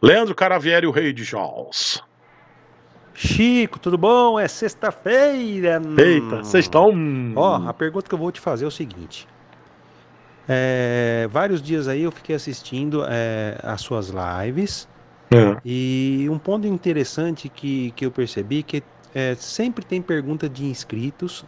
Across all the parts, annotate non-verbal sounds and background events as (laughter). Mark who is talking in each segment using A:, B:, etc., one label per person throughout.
A: Leandro Caravieri, o rei de Jaws. Chico, tudo bom? É
B: sexta-feira. Eita, sextão. Hum. Ó, a pergunta que eu vou te fazer é o seguinte. É, vários dias aí eu fiquei assistindo é, as suas lives. É. E um ponto interessante que, que eu percebi que é, sempre tem pergunta de inscritos,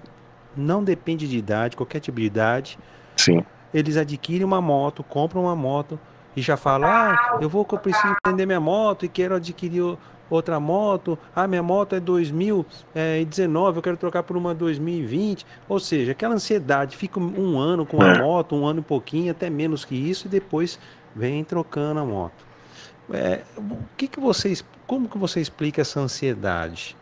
B: não depende de idade, qualquer tipo de idade. Sim. Eles adquirem uma moto, compram uma moto, e já fala: ah, eu vou eu preciso vender minha moto e quero adquirir outra moto. Ah, minha moto é 2019, é, eu quero trocar por uma 2020. Ou seja, aquela ansiedade, fica um ano com a é. moto, um ano e pouquinho, até menos que isso, e depois vem trocando a moto. É, o que, que vocês, como que você explica essa ansiedade,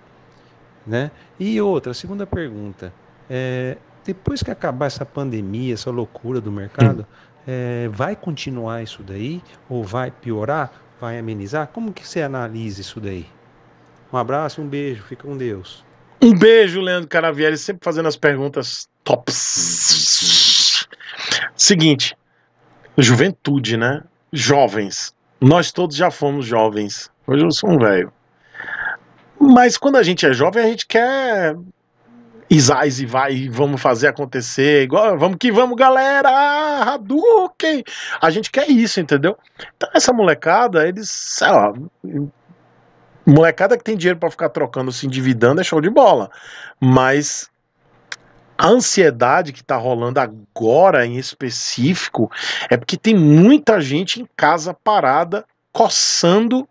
B: né? E outra, segunda pergunta, é, depois que acabar essa pandemia, essa loucura do mercado, hum é, vai continuar isso daí ou vai piorar, vai amenizar? Como que você analisa isso daí? Um abraço, um beijo, fica com Deus. Um beijo, Leandro Caravieri, sempre fazendo as perguntas tops.
A: Seguinte, juventude, né? Jovens. Nós todos já fomos jovens. Hoje eu sou um velho. Mas quando a gente é jovem, a gente quer Isais e vai, vamos fazer acontecer, igual, vamos que vamos, galera! Hadouken! A gente quer isso, entendeu? Então essa molecada, eles, sei lá, molecada que tem dinheiro para ficar trocando, se endividando, é show de bola. Mas a ansiedade que tá rolando agora em específico é porque tem muita gente em casa parada coçando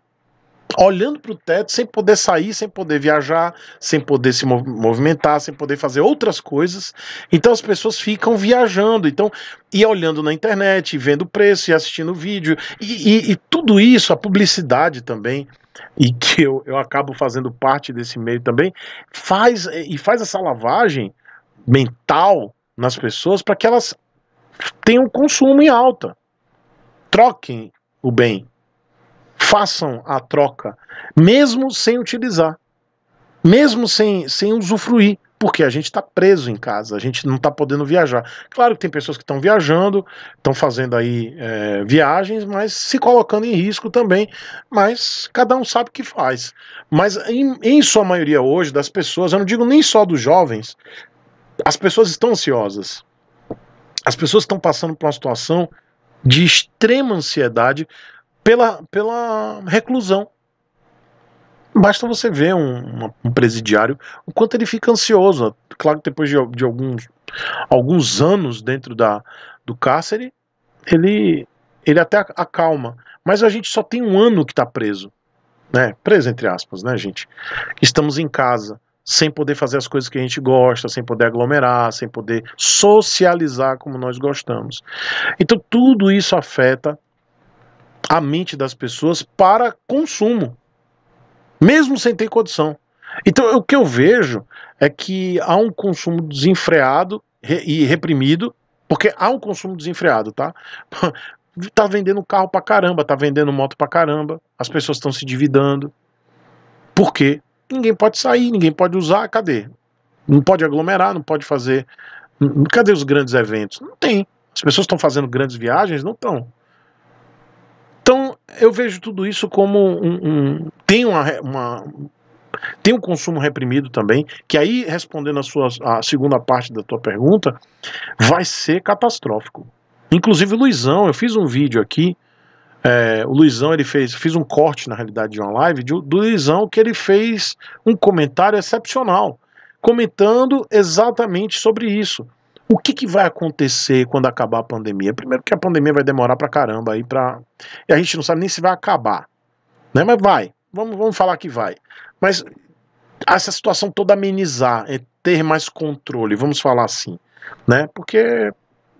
A: olhando para o teto, sem poder sair, sem poder viajar, sem poder se movimentar, sem poder fazer outras coisas. Então as pessoas ficam viajando, então e olhando na internet, e vendo preço, e assistindo vídeo, e, e, e tudo isso, a publicidade também e que eu, eu acabo fazendo parte desse meio também, faz e faz essa lavagem mental nas pessoas para que elas tenham consumo em alta, troquem o bem façam a troca, mesmo sem utilizar, mesmo sem, sem usufruir, porque a gente está preso em casa, a gente não está podendo viajar. Claro que tem pessoas que estão viajando, estão fazendo aí é, viagens, mas se colocando em risco também, mas cada um sabe o que faz. Mas em, em sua maioria hoje das pessoas, eu não digo nem só dos jovens, as pessoas estão ansiosas. As pessoas estão passando por uma situação de extrema ansiedade pela, pela reclusão. Basta você ver um, um, presidiário, o quanto ele fica ansioso. Claro que depois de, de alguns, alguns anos dentro da, do cárcere, ele, ele até acalma. Mas a gente só tem um ano que está preso. Né? Preso, entre aspas, né, gente? Estamos em casa, sem poder fazer as coisas que a gente gosta, sem poder aglomerar, sem poder socializar como nós gostamos. Então, tudo isso afeta a mente das pessoas para consumo, mesmo sem ter condição. Então, o que eu vejo é que há um consumo desenfreado e reprimido, porque há um consumo desenfreado, tá? (laughs) tá vendendo carro pra caramba, tá vendendo moto pra caramba, as pessoas estão se dividando. Por quê? Ninguém pode sair, ninguém pode usar, cadê? Não pode aglomerar, não pode fazer. Cadê os grandes eventos? Não tem. As pessoas estão fazendo grandes viagens? Não estão eu vejo tudo isso como um. um tem uma, uma tem um consumo reprimido também, que aí, respondendo a, sua, a segunda parte da tua pergunta, vai ser catastrófico. Inclusive, Luizão, eu fiz um vídeo aqui, é, o Luizão, ele fez, fiz um corte, na realidade, de uma live, de, do Luizão, que ele fez um comentário excepcional, comentando exatamente sobre isso. O que, que vai acontecer quando acabar a pandemia? Primeiro que a pandemia vai demorar pra caramba aí pra. E a gente não sabe nem se vai acabar. Né? Mas vai. Vamos, vamos falar que vai. Mas essa situação toda amenizar, é ter mais controle, vamos falar assim. Né? Porque,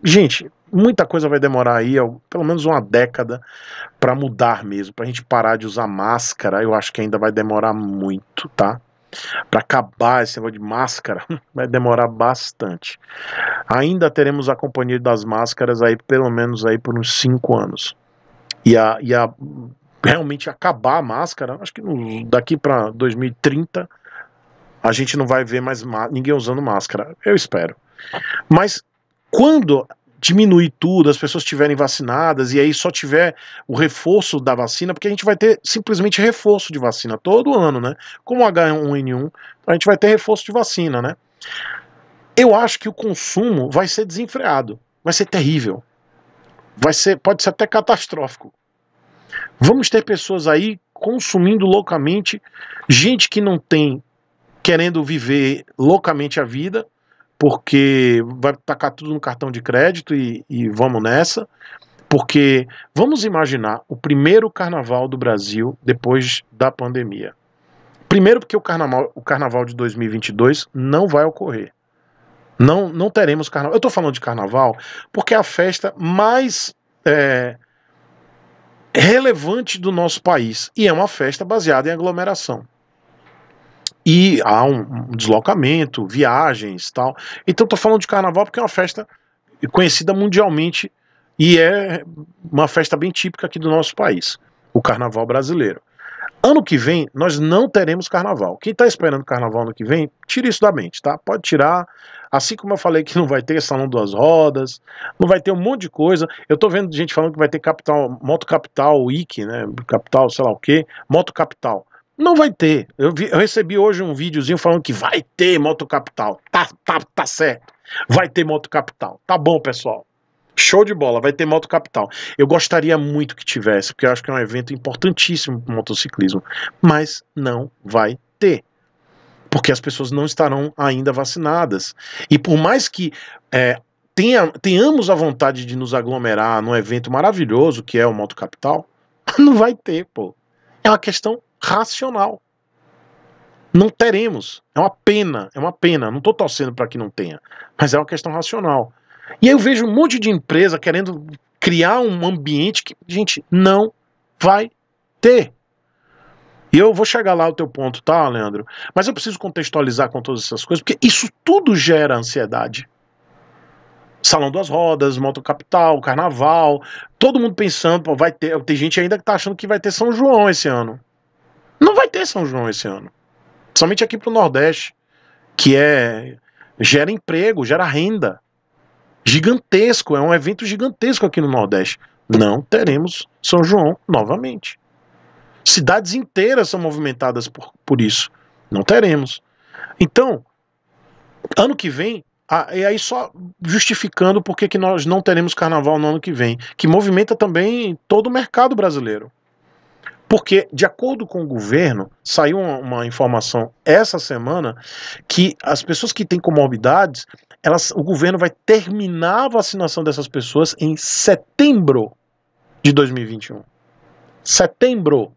A: gente, muita coisa vai demorar aí, pelo menos uma década, para mudar mesmo. Pra gente parar de usar máscara, eu acho que ainda vai demorar muito, tá? para acabar esse negócio de máscara, (laughs) vai demorar bastante. Ainda teremos a companhia das máscaras aí, pelo menos aí por uns 5 anos. E a, e a realmente acabar a máscara, acho que no, daqui para 2030 a gente não vai ver mais ninguém usando máscara. Eu espero. Mas quando diminuir tudo, as pessoas tiverem vacinadas e aí só tiver o reforço da vacina, porque a gente vai ter simplesmente reforço de vacina todo ano, né? Como H1N1, a gente vai ter reforço de vacina, né? Eu acho que o consumo vai ser desenfreado, vai ser terrível. Vai ser, pode ser até catastrófico. Vamos ter pessoas aí consumindo loucamente, gente que não tem querendo viver loucamente a vida, porque vai tacar tudo no cartão de crédito e, e vamos nessa. Porque vamos imaginar o primeiro carnaval do Brasil depois da pandemia. Primeiro, porque o carnaval, o carnaval de 2022 não vai ocorrer. Não, não teremos carnaval. Eu estou falando de carnaval porque é a festa mais é, relevante do nosso país e é uma festa baseada em aglomeração e há um, um deslocamento, viagens tal. Então estou falando de carnaval porque é uma festa conhecida mundialmente e é uma festa bem típica aqui do nosso país, o carnaval brasileiro. Ano que vem nós não teremos carnaval. Quem está esperando carnaval ano que vem, tira isso da mente, tá? Pode tirar. Assim como eu falei que não vai ter salão duas rodas, não vai ter um monte de coisa. Eu tô vendo gente falando que vai ter capital, moto capital, wiki, né? Capital, sei lá o quê, moto capital. Não vai ter. Eu, vi, eu, recebi hoje um videozinho falando que vai ter Moto Capital. Tá, tá, tá certo. Vai ter Moto Capital. Tá bom, pessoal. Show de bola, vai ter Moto Capital. Eu gostaria muito que tivesse, porque eu acho que é um evento importantíssimo para o motociclismo, mas não vai ter. Porque as pessoas não estarão ainda vacinadas. E por mais que é, tenha, tenhamos a vontade de nos aglomerar num evento maravilhoso que é o Moto Capital, (laughs) não vai ter, pô. É uma questão racional. Não teremos. É uma pena, é uma pena. Não estou torcendo para que não tenha, mas é uma questão racional. E aí eu vejo um monte de empresa querendo criar um ambiente que, gente, não vai ter. E eu vou chegar lá ao teu ponto, tá, Leandro? Mas eu preciso contextualizar com todas essas coisas, porque isso tudo gera ansiedade. Salão das Rodas, Moto Capital, Carnaval, todo mundo pensando, pô, vai ter, tem gente ainda que tá achando que vai ter São João esse ano. Não vai ter São João esse ano. Somente aqui para o Nordeste, que é gera emprego, gera renda. Gigantesco, é um evento gigantesco aqui no Nordeste. Não teremos São João novamente. Cidades inteiras são movimentadas por, por isso. Não teremos. Então, ano que vem, e aí só justificando por que nós não teremos carnaval no ano que vem, que movimenta também todo o mercado brasileiro. Porque, de acordo com o governo, saiu uma, uma informação essa semana que as pessoas que têm comorbidades, elas, o governo vai terminar a vacinação dessas pessoas em setembro de 2021. Setembro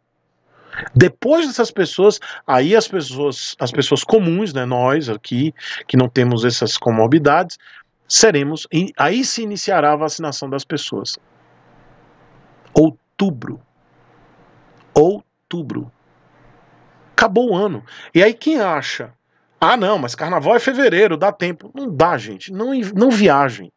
A: depois dessas pessoas, aí as pessoas, as pessoas comuns, né, nós aqui, que não temos essas comorbidades, seremos, aí se iniciará a vacinação das pessoas. Outubro outubro. Acabou o ano. E aí quem acha? Ah, não, mas carnaval é fevereiro, dá tempo. Não dá, gente. Não, não viajem.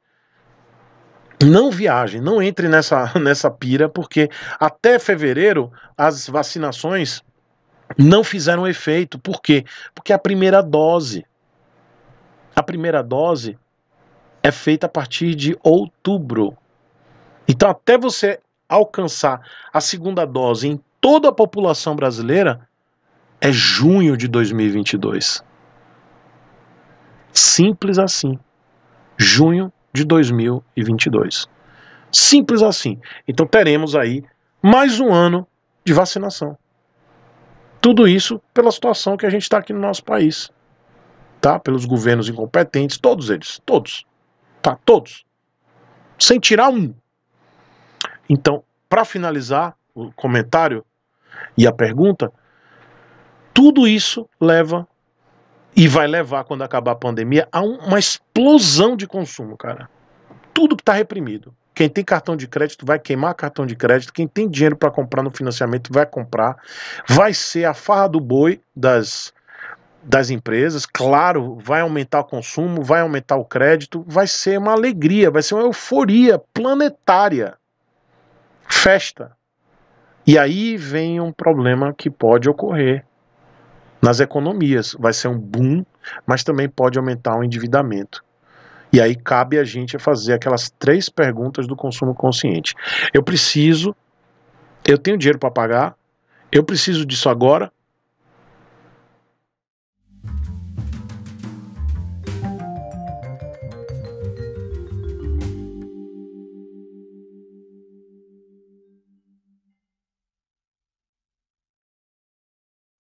A: Não viajem, não entre nessa, (laughs) nessa pira, porque até fevereiro as vacinações não fizeram efeito. Por quê? Porque a primeira dose. A primeira dose é feita a partir de outubro. Então, até você alcançar a segunda dose em toda a população brasileira é junho de 2022. Simples assim. Junho de 2022. Simples assim. Então teremos aí mais um ano de vacinação. Tudo isso pela situação que a gente está aqui no nosso país. Tá? Pelos governos incompetentes, todos eles, todos. Tá? Todos. Sem tirar um. Então, para finalizar, o comentário e a pergunta, tudo isso leva e vai levar, quando acabar a pandemia, a uma explosão de consumo, cara. Tudo que está reprimido. Quem tem cartão de crédito vai queimar cartão de crédito. Quem tem dinheiro para comprar no financiamento vai comprar. Vai ser a farra do boi das, das empresas. Claro, vai aumentar o consumo, vai aumentar o crédito. Vai ser uma alegria, vai ser uma euforia planetária. Festa. E aí vem um problema que pode ocorrer nas economias. Vai ser um boom, mas também pode aumentar o endividamento. E aí cabe a gente fazer aquelas três perguntas do consumo consciente. Eu preciso, eu tenho dinheiro para pagar, eu preciso disso agora